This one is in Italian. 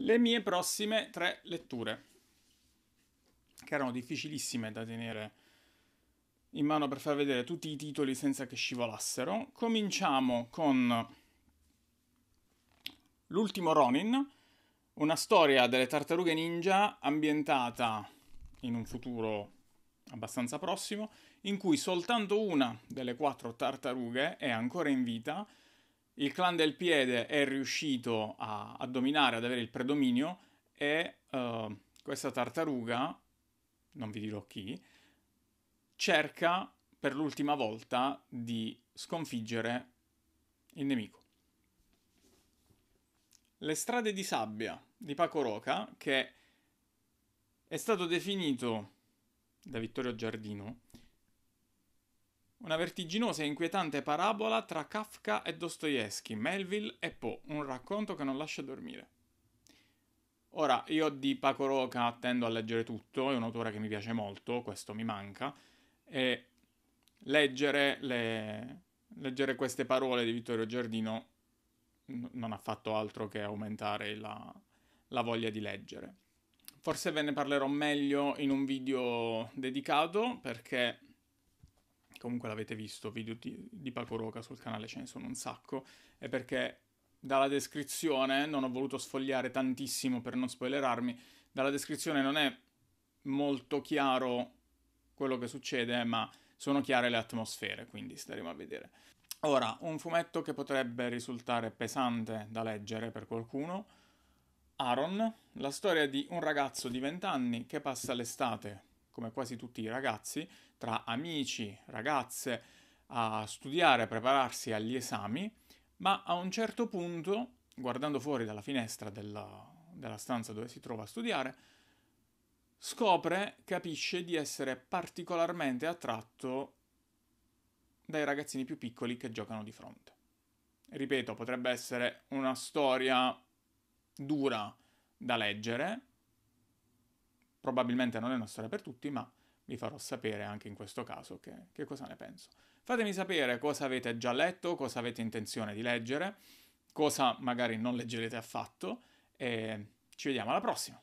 le mie prossime tre letture, che erano difficilissime da tenere in mano per far vedere tutti i titoli senza che scivolassero. Cominciamo con L'ultimo Ronin, una storia delle tartarughe ninja ambientata in un futuro abbastanza prossimo, in cui soltanto una delle quattro tartarughe è ancora in vita il clan del piede è riuscito a, a dominare, ad avere il predominio e uh, questa tartaruga, non vi dirò chi, cerca per l'ultima volta di sconfiggere il nemico. Le strade di sabbia di Paco Roca, che è stato definito da Vittorio Giardino una vertiginosa e inquietante parabola tra Kafka e Dostoevsky, Melville e Poe, un racconto che non lascia dormire. Ora, io di Paco Roca tendo a leggere tutto, è un autore che mi piace molto, questo mi manca, e leggere, le... leggere queste parole di Vittorio Giardino non ha fatto altro che aumentare la... la voglia di leggere. Forse ve ne parlerò meglio in un video dedicato perché comunque l'avete visto, video di, di Roca sul canale ce ne sono un sacco, è perché dalla descrizione, non ho voluto sfogliare tantissimo per non spoilerarmi, dalla descrizione non è molto chiaro quello che succede, ma sono chiare le atmosfere, quindi staremo a vedere. Ora, un fumetto che potrebbe risultare pesante da leggere per qualcuno, Aaron, la storia di un ragazzo di 20 anni che passa l'estate come quasi tutti i ragazzi, tra amici, ragazze, a studiare, a prepararsi agli esami, ma a un certo punto, guardando fuori dalla finestra della, della stanza dove si trova a studiare, scopre, capisce di essere particolarmente attratto dai ragazzini più piccoli che giocano di fronte. Ripeto, potrebbe essere una storia dura da leggere, probabilmente non è una storia per tutti, ma vi farò sapere anche in questo caso che, che cosa ne penso. Fatemi sapere cosa avete già letto, cosa avete intenzione di leggere, cosa magari non leggerete affatto e ci vediamo alla prossima.